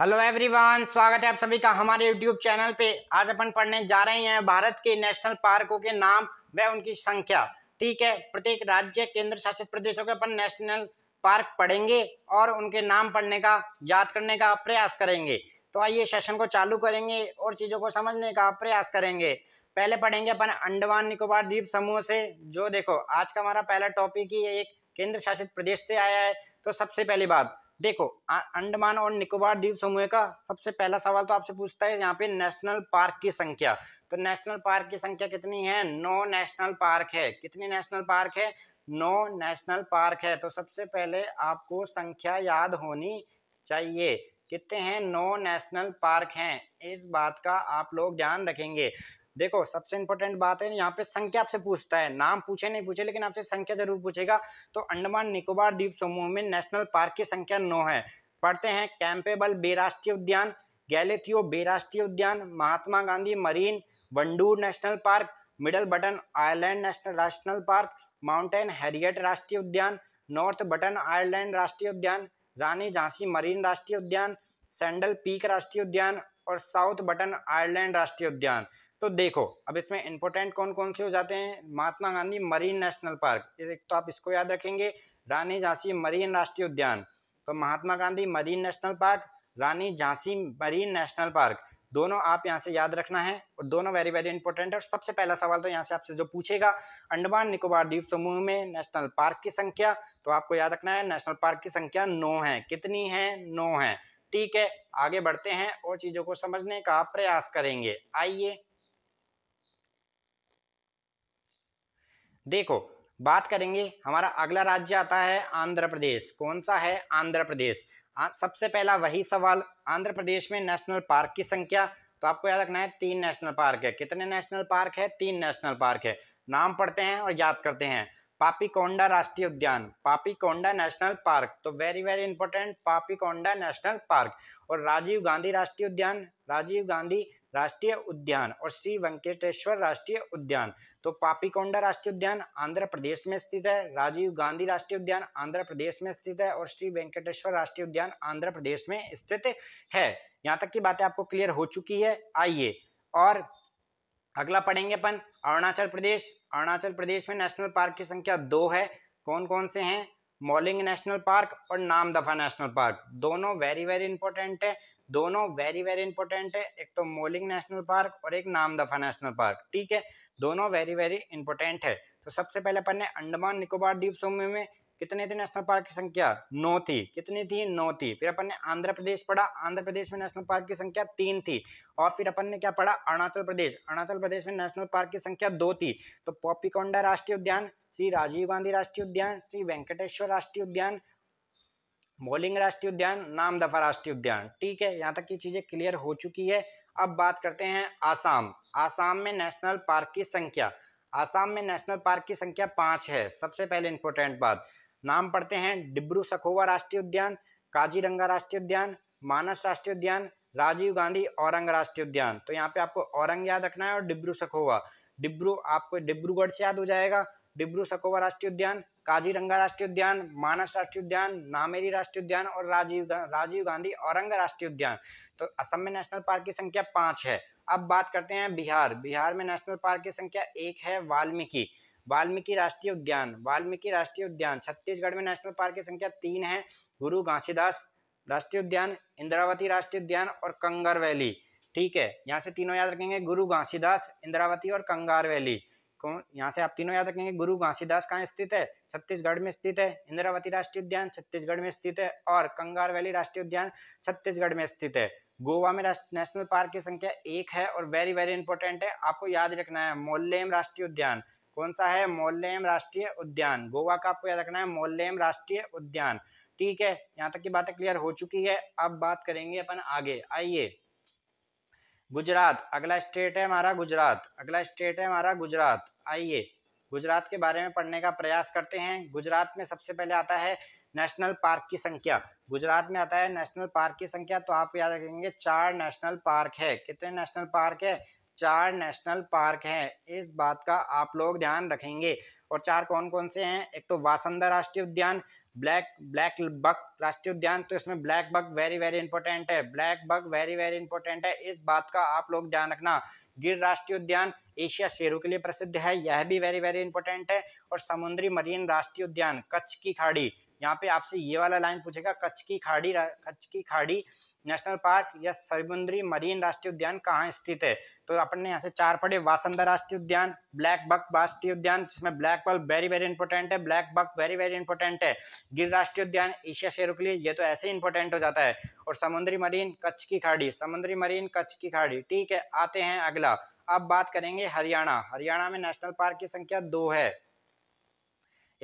hello everyone स्वागत है आप सभी का हमारे यूट्यूब चैनल पे आज अपन पढ़ने जा रहे हैं भारत के नेशनल पार्कों के नाम व उनकी संख्या ठीक है प्रत्येक राज्य केंद्र शासित प्रदेशों के अपन नेशनल पार्क पढ़ेंगे और उनके नाम पढ़ने का याद करने का प्रयास करेंगे तो आइए सेशन को चालू करेंगे और चीज़ों को समझने का प्रयास करेंगे पहले पढ़ेंगे अपन अंडमान निकोबार द्वीप समूह से जो देखो आज का हमारा पहला टॉपिक ही एक केंद्र शासित प्रदेश से आया है तो सबसे पहली बात देखो अंडमान और निकोबार द्वीप समूह का सबसे पहला सवाल तो आपसे पूछता है यहाँ पे नेशनल पार्क की संख्या तो नेशनल पार्क की संख्या कितनी है नौ नेशनल पार्क है कितनी नेशनल पार्क है नौ नेशनल पार्क है तो सबसे पहले आपको संख्या याद होनी चाहिए कितने हैं नौ नेशनल पार्क हैं इस बात का आप लोग ध्यान रखेंगे देखो सबसे इंपॉर्टेंट बात है यहाँ पे संख्या आपसे पूछता है नाम पूछे नहीं पूछे लेकिन आपसे संख्या जरूर पूछेगा तो अंडमान निकोबार द्वीप समूह में नेशनल पार्क की संख्या नौ है पढ़ते हैं कैंपेबल बेराष्ट्रीय उद्यान गैलेथियो बेराष्ट्रीय उद्यान Mahatma Gandhi marine Wandoor national park middle button island national national park mountain Harriet राष्ट्रीय उद्यान नॉर्थ बटन आयरलैंड राष्ट्रीय उद्यान रानी झांसी मरीन राष्ट्रीय उद्यान सैंडल पीक राष्ट्रीय उद्यान और साउथ बटन आयरलैंड राष्ट्रीय उद्यान तो देखो अब इसमें इंपॉर्टेंट कौन कौन से हो जाते हैं Mahatma Gandhi marine national park एक तो आप इसको याद रखेंगे रानी झांसी मरीन राष्ट्रीय उद्यान तो Mahatma Gandhi marine national park Rani Jhansi marine national park दोनों आप यहाँ से याद रखना है और दोनों वेरी वेरी इंपॉर्टेंट है और सबसे पहला सवाल तो यहाँ से आपसे जो पूछेगा अंडमान निकोबार द्वीप समूह में नेशनल पार्क की संख्या तो आपको याद रखना है नेशनल पार्क की संख्या नौ है कितनी है नौ है ठीक है आगे बढ़ते हैं और चीज़ों को समझने का प्रयास करेंगे आइए देखो बात करेंगे हमारा अगला राज्य आता है आंध्र प्रदेश कौन सा है आंध्र प्रदेश सबसे पहला वही सवाल आंध्र प्रदेश में नेशनल पार्क की संख्या तो आपको याद रखना है तीन नेशनल पार्क है कितने नेशनल पार्क है तीन नेशनल पार्क है नाम पढ़ते हैं और याद करते हैं कोंडा राष्ट्रीय उद्यान कोंडा नेशनल पार्क तो very very important Papikonda national park और राजीव गांधी राष्ट्रीय उद्यान राजीव गांधी राष्ट्रीय उद्यान और श्री वेंकटेश्वर राष्ट्रीय उद्यान तो पापीकोंडा राष्ट्रीय उद्यान आंध्र प्रदेश में स्थित है राजीव गांधी राष्ट्रीय उद्यान आंध्र प्रदेश में स्थित है और श्री वेंकटेश्वर राष्ट्रीय उद्यान आंध्र प्रदेश में स्थित है यहाँ तक की बातें आपको क्लियर हो चुकी है आइए और अगला पढ़ेंगे अपन अरुणाचल प्रदेश अरुणाचल प्रदेश में नेशनल पार्क की संख्या दो है कौन कौन से हैं मोलिंग नेशनल पार्क और नामदफा नेशनल पार्क दोनों वेरी वेरी इंपॉर्टेंट है दोनों वेरी वेरी इंपॉर्टेंट है एक तो मोलिंग नेशनल पार्क और एक नामदफा नेशनल पार्क ठीक है दोनों वेरी वेरी इंपॉर्टेंट है तो सबसे पहले अपन ने अंडमान निकोबार द्वीप समूह में कितने थे नेशनल पार्क की संख्या नौ थी कितनी थी नौ थी फिर अपन ने आंध्र प्रदेश पढ़ा आंध्र प्रदेश में नेशनल पार्क की संख्या तीन थी और फिर अपन ने क्या पढ़ा अरुणाचल प्रदेश अरुणाचल प्रदेश में नेशनल पार्क की संख्या दो थी तो पॉपीकोंडा राष्ट्रीय उद्यान श्री राजीव गांधी राष्ट्रीय उद्यान श्री वेंकटेश्वर राष्ट्रीय उद्यान मोलिंग राष्ट्रीय उद्यान नामदफा राष्ट्रीय उद्यान ठीक है यहाँ तक की चीज़ें क्लियर हो चुकी है अब बात करते हैं आसाम आसाम में नेशनल पार्क की संख्या आसाम में नेशनल पार्क की संख्या पाँच है सबसे पहले इंपॉर्टेंट बात नाम पढ़ते हैं डिब्रू सखोवा राष्ट्रीय उद्यान काजीरंगा राष्ट्रीय उद्यान मानस राष्ट्रीय उद्यान राजीव गांधी औरंग राष्ट्रीय उद्यान तो यहाँ पे आपको औरंग याद रखना है और डिब्रू सखोवा डिब्रू आपको डिब्रूगढ़ से याद हो जाएगा डिब्रू सखोवा राष्ट्रीय उद्यान काजीरंगा राष्ट्रीय उद्यान मानस राष्ट्रीय उद्यान नामेरी राष्ट्रीय उद्यान और राजीव राजीव गांधी औरंग राष्ट्रीय उद्यान तो असम में नेशनल पार्क की संख्या पाँच है अब बात करते हैं बिहार बिहार में नेशनल पार्क की संख्या एक है वाल्मीकि वाल्मीकि राष्ट्रीय उद्यान वाल्मीकि राष्ट्रीय उद्यान छत्तीसगढ़ में नेशनल पार्क की संख्या तीन है गुरु घासीदास राष्ट्रीय उद्यान इंद्रावती राष्ट्रीय उद्यान और कंगर वैली ठीक है यहाँ से तीनों याद रखेंगे गुरु घासीदास इंद्रावती और कंगार वैली कौन यहाँ से आप तीनों याद रखेंगे गुरु घासीदास कहाँ स्थित है छत्तीसगढ़ में स्थित है इंद्रावती राष्ट्रीय उद्यान छत्तीसगढ़ में स्थित है और कंगार वैली राष्ट्रीय उद्यान छत्तीसगढ़ में स्थित है गोवा में नेशनल पार्क की संख्या एक है और वेरी वेरी इंपॉर्टेंट है आपको याद रखना है मोल्लेम राष्ट्रीय उद्यान कौन सा है मोल्लेम राष्ट्रीय उद्यान गोवा का आपको याद रखना है मोल्लेम राष्ट्रीय उद्यान ठीक है यहाँ तक की बातें क्लियर हो चुकी है अब बात करेंगे अपन आगे आइए गुजरात अगला स्टेट है हमारा गुजरात अगला स्टेट है हमारा गुजरात आइए गुजरात के बारे में पढ़ने का प्रयास करते हैं गुजरात में सबसे पहले आता है नेशनल पार्क की संख्या गुजरात में आता है नेशनल पार्क की संख्या तो आप याद रखेंगे चार नेशनल पार्क है कितने नेशनल पार्क है चार नेशनल पार्क हैं इस बात का आप लोग ध्यान रखेंगे और चार कौन कौन से हैं एक तो वासंदा राष्ट्रीय उद्यान ब्लैक ब्लैक बक राष्ट्रीय उद्यान तो इसमें black buck very very important है black buck very very important है इस बात का आप लोग ध्यान रखना गिर राष्ट्रीय उद्यान एशिया शेरों के लिए प्रसिद्ध है यह भी वेरी वेरी इंपॉर्टेंट है और समुद्री मरीन राष्ट्रीय उद्यान कच्छ की खाड़ी यहाँ पे आपसे ये वाला लाइन पूछेगा कच्छ की खाड़ी कच्छ की खाड़ी नेशनल पार्क या समुद्री मरीन राष्ट्रीय उद्यान कहाँ स्थित है तो अपन ने यहाँ से चार पढ़े वासंदा राष्ट्रीय उद्यान ब्लैक बक राष्ट्रीय उद्यान जिसमें black buck very very important है black buck very very important है गिर राष्ट्रीय उद्यान एशिया शेरों के लिए ये तो ऐसे इंपॉर्टेंट हो जाता है और समुद्री मरीन कच्छ की खाड़ी समुद्री मरीन कच्छ की खाड़ी ठीक है आते हैं अगला अब बात करेंगे हरियाणा हरियाणा में नेशनल पार्क की संख्या दो है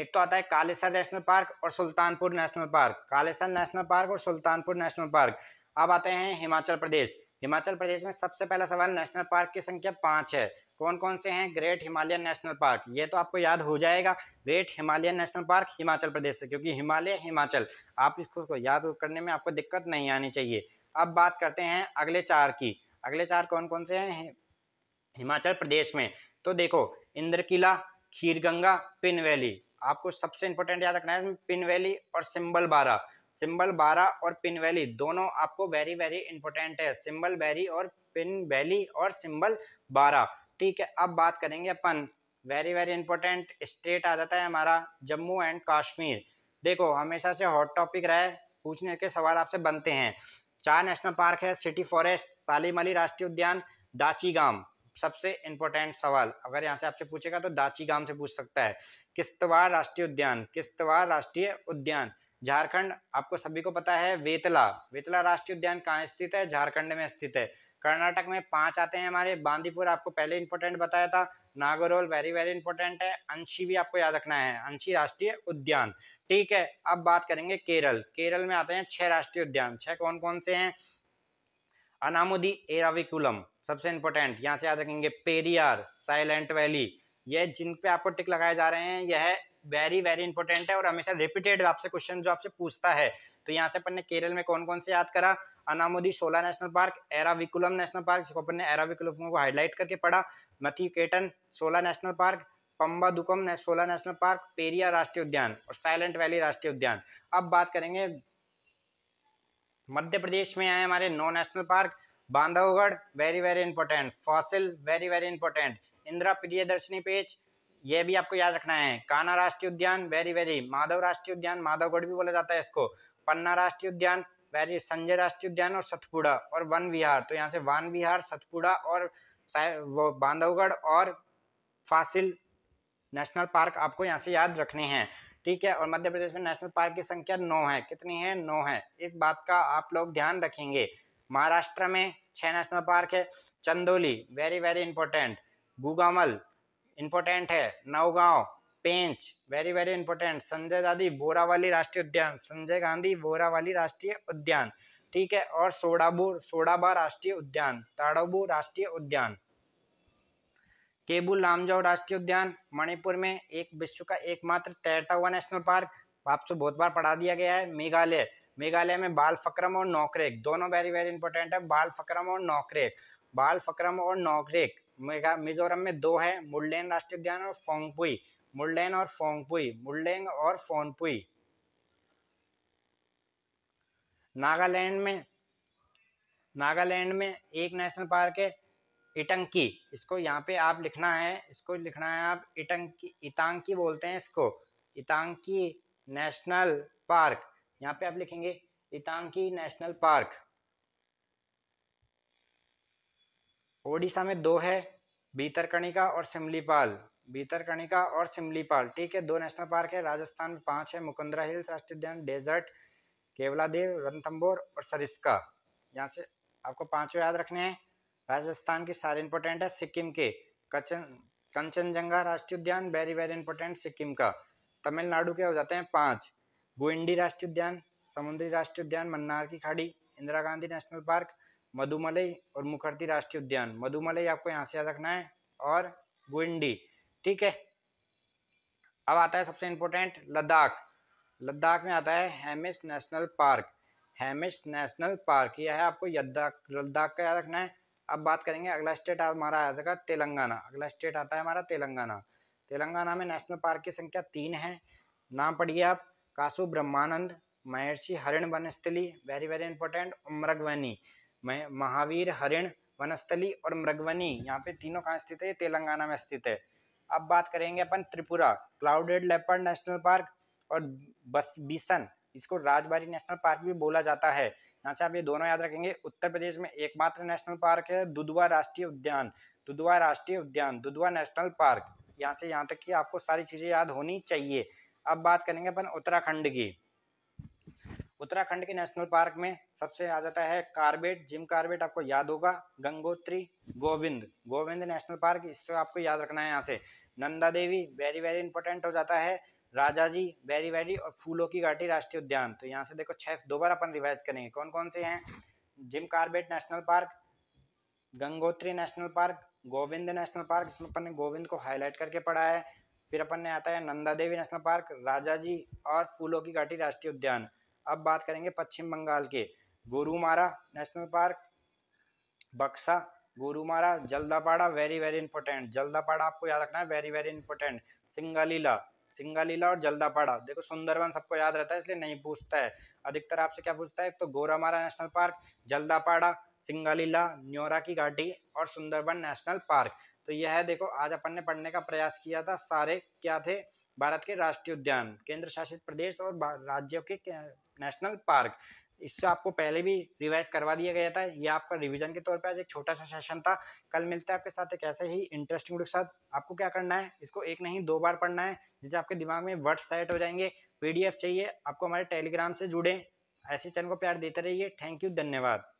एक तो आता है कालेसर नेशनल पार्क और Sultanpur national park Kalesar national park और सुल्तानपुर नेशनल पार्क अब आते हैं हिमाचल प्रदेश हिमाचल प्रदेश में सबसे पहला सवाल नेशनल पार्क की संख्या पाँच है कौन कौन से हैं ग्रेट हिमालयन नेशनल पार्क ये तो आपको याद हो जाएगा great Himalayan national park Himachal Pradesh से क्योंकि हिमालय हिमाचल आप इसको याद करने में आपको दिक्कत नहीं आनी चाहिए अब बात करते हैं अगले चार की अगले चार कौन कौन से हैं हिमाचल प्रदेश में तो देखो इंद्र किला खीर गंगा पिन वैली आपको सबसे इंपॉर्टेंट याद रखना है पिन वैली और सिंबल बारह सिंबल बारह और पिन वैली दोनों आपको वेरी वेरी इंपॉर्टेंट है सिंबल वैली और पिन वैली और सिंबल बारह ठीक है अब बात करेंगे अपन वेरी वेरी इंपॉर्टेंट स्टेट आ जाता है हमारा जम्मू एंड कश्मीर देखो हमेशा से हॉट टॉपिक रहा है पूछने के सवाल आपसे बनते हैं चार नेशनल पार्क है सिटी फॉरेस्ट सालिम राष्ट्रीय उद्यान दाची गांव सबसे इंपॉर्टेंट सवाल अगर यहाँ से आपसे पूछेगा तो दाची गांव से पूछ सकता है किश्तवाड़ राष्ट्रीय उद्यान किश्तवाड़ राष्ट्रीय उद्यान झारखंड आपको सभी को पता है वेतला वेतला राष्ट्रीय उद्यान कहाँ स्थित है झारखंड में स्थित है कर्नाटक में पांच आते हैं हमारे बांदीपुर आपको पहले इंपॉर्टेंट बताया था नागरोल वेरी वेरी इंपॉर्टेंट है अंशी भी आपको याद रखना है अंशी राष्ट्रीय उद्यान ठीक है अब बात करेंगे केरल केरल में आते हैं छह राष्ट्रीय उद्यान छह कौन कौन से हैं अनामुदी एराविकुलम सबसे इंपॉर्टेंट यहाँ से याद रखेंगे पेरियार साइलेंट वैली ये जिन पे आपको टिक लगाए जा रहे हैं यह वेरी वेरी इंपॉर्टेंट है और हमेशा रिपीटेड आपसे क्वेश्चन जो आपसे पूछता है तो यहाँ से अपन ने केरल में कौन कौन से याद करा Anamudi Shola national park Eravikulam national park जिसको अपन ने एराविकुलम को हाईलाइट करके पढ़ा केटन सोला नेशनल पार्क पंबा दुकम ने, सोला नेशनल पार्क पेरिया राष्ट्रीय उद्यान और साइलेंट वैली राष्ट्रीय उद्यान अब बात करेंगे मध्य प्रदेश में आए हमारे नो national park Bandhavgarh very very important fossil very very important Indira Priyadarshini page ये भी आपको याद रखना है कान्हा राष्ट्रीय उद्यान वेरी वेरी माधव राष्ट्रीय उद्यान माधवगढ़ भी बोला जाता है इसको पन्ना राष्ट्रीय उद्यान वेरी संजय राष्ट्रीय उद्यान और सतपुड़ा और वन विहार तो यहाँ से वन विहार सतपुड़ा और वो बांधवगढ़ और फासिल नेशनल पार्क आपको यहाँ से याद रखने हैं ठीक है और मध्य प्रदेश में नेशनल पार्क की संख्या नौ है कितनी है नौ है इस बात का आप लोग ध्यान रखेंगे महाराष्ट्र में छः नेशनल पार्क है Chandoli very very important Gugamal important है Navegaon Pench very very important Sanjay Gandhi Borivali राष्ट्रीय उद्यान संजय गांधी बोरावाली राष्ट्रीय उद्यान ठीक है और सोडाबू सोडाबा राष्ट्रीय उद्यान ताड़ोबू राष्ट्रीय उद्यान केबुल लामजाओ राष्ट्रीय उद्यान मणिपुर में एक विश्व का एकमात्र तैरता हुआ नेशनल पार्क आपसे बहुत बार पढ़ा दिया गया है मेघालय मेघालय में बाल फक्रम और नौकरेक दोनों वेरी वेरी इंपॉर्टेंट है बाल फक्रम और नौकरेक बाल फक्रम और नौकरेक मेघा मिजोरम में दो है मुल्डेन राष्ट्रीय उद्यान और फोंगपुई मुल्डेन और फोंगपुई मुल्डेंग और फोनपुई नागालैंड में नागालैंड में एक नेशनल पार्क है इटंकी इसको यहाँ पे आप लिखना है इसको लिखना है आप इटंकी इतांकी बोलते हैं इसको इतांकी नेशनल पार्क यहाँ पे आप लिखेंगे इतांकी नेशनल पार्क ओडिशा में दो है भीतरकणिका और सिमलीपाल भीतरकणिका और सिमलीपाल ठीक है दो नेशनल पार्क है राजस्थान में पांच है मुकुंदरा हिल्स राष्ट्रीय उद्यान डेजर्ट केवलादेव रणथम्बोर और सरिस्का यहाँ से आपको पांचों याद रखने हैं राजस्थान के सारे इंपोर्टेंट है सिक्किम के कचन कंचनजंगा राष्ट्रीय उद्यान वेरी वेरी इंपोर्टेंट सिक्किम का तमिलनाडु के हो जाते हैं पाँच गोइंडी राष्ट्रीय उद्यान समुद्री राष्ट्रीय उद्यान मन्नार की खाड़ी इंदिरा गांधी नेशनल पार्क मधुमलई और मुखर्जी राष्ट्रीय उद्यान मधुमलई आपको यहाँ से याद रखना है और गोइंडी ठीक है अब आता है सबसे इम्पोर्टेंट लद्दाख लद्दाख में आता है Hemis national park Hemis national park यह है आपको लद्दाख लद्दाख का याद रखना है अब बात करेंगे अगला स्टेट हमारा आ जाएगा तेलंगाना अगला स्टेट आता है हमारा तेलंगाना तेलंगाना में नेशनल पार्क की संख्या तीन है नाम पढ़िए आप कासु ब्रह्मानंद महर्षि हरिण वनस्थली वेरी वेरी इंपॉर्टेंट और मृगवनी महावीर हरिण वनस्थली और मृगवनी यहाँ पे तीनों कहाँ स्थित है तेलंगाना में स्थित है अब बात करेंगे अपन Tripura clouded leopard national park और बस बीसन इसको राजबारी नेशनल पार्क भी बोला जाता है यहाँ से आप ये दोनों याद रखेंगे उत्तर प्रदेश में एकमात्र नेशनल पार्क है दुधवा राष्ट्रीय उद्यान दुधवा राष्ट्रीय उद्यान दुधवा नेशनल पार्क यहाँ से यहाँ तक की आपको सारी चीज़ें याद होनी चाहिए अब बात करेंगे अपन उत्तराखंड की उत्तराखंड के नेशनल पार्क में सबसे आ जाता है कार्बेट जिम कार्बेट आपको याद होगा गंगोत्री गोविंद गोविंद नेशनल पार्क इसको आपको याद रखना है यहाँ से Nanda Devi very very important हो जाता है राजा जी वेरी वेरी और फूलों की घाटी राष्ट्रीय उद्यान तो यहाँ से देखो छः दोबारा अपन रिवाइज करेंगे कौन कौन से हैं Jim Corbett national park Gangotri national park Govind national park जिसमें अपन ने गोविंद को हाईलाइट करके पढ़ा है फिर अपन ने आता है Nanda Devi national park Rajaji और फूलों की घाटी राष्ट्रीय उद्यान अब बात करेंगे पश्चिम बंगाल के गुरुमारा national park Buxa Gorumara Jaldapara very very important Jaldapara आपको याद रखना है very very important Singalila Singalila और जल्दापाड़ा देखो सुंदरवन सबको याद रहता है इसलिए नहीं पूछता है अधिकतर आपसे क्या पूछता है तो गोरामारा नेशनल पार्क जल्दापाड़ा सिंगालीला न्योरा की घाटी और सुंदरबन नेशनल पार्क तो यह है देखो आज अपन ने पढ़ने का प्रयास किया था सारे क्या थे भारत के राष्ट्रीय उद्यान केंद्र शासित प्रदेश और राज्यों के नेशनल पार्क इससे आपको पहले भी रिवाइज करवा दिया गया था ये आपका रिवीजन के तौर पे आज एक छोटा सा सेशन था कल मिलते हैं आपके साथ एक ऐसे ही इंटरेस्टिंग के साथ आपको क्या करना है इसको एक नहीं दो बार पढ़ना है जिससे आपके दिमाग में वर्ड सेट हो जाएंगे पीडीएफ चाहिए आपको हमारे टेलीग्राम से जुड़े ऐसे चैनल को प्यार देते रहिए थैंक यू धन्यवाद